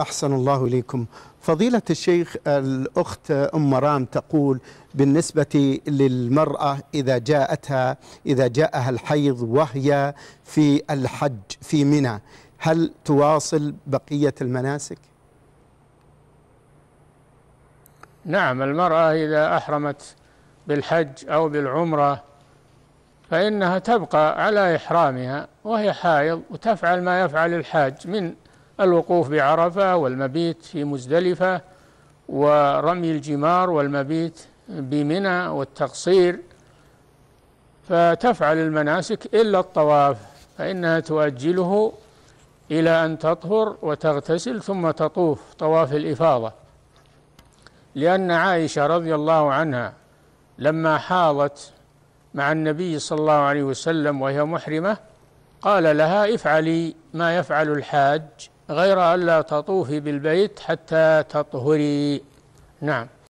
أحسن الله إليكم فضيلة الشيخ الأخت أم مرام تقول بالنسبة للمرأة إذا جاءتها إذا جاءها الحيض وهي في الحج في منى هل تواصل بقية المناسك؟ نعم المرأة إذا أحرمت بالحج أو بالعمرة فإنها تبقى على إحرامها وهي حائض وتفعل ما يفعل الحاج من الوقوف بعرفة والمبيت في مزدلفة ورمي الجمار والمبيت بمنى والتقصير فتفعل المناسك إلا الطواف فإنها تؤجله إلى أن تطهر وتغتسل ثم تطوف طواف الإفاضة لأن عائشة رضي الله عنها لما حاضت مع النبي صلى الله عليه وسلم وهي محرمة قال لها افعلي ما يفعل الحاج غير ألا تطوفي بالبيت حتى تطهري نعم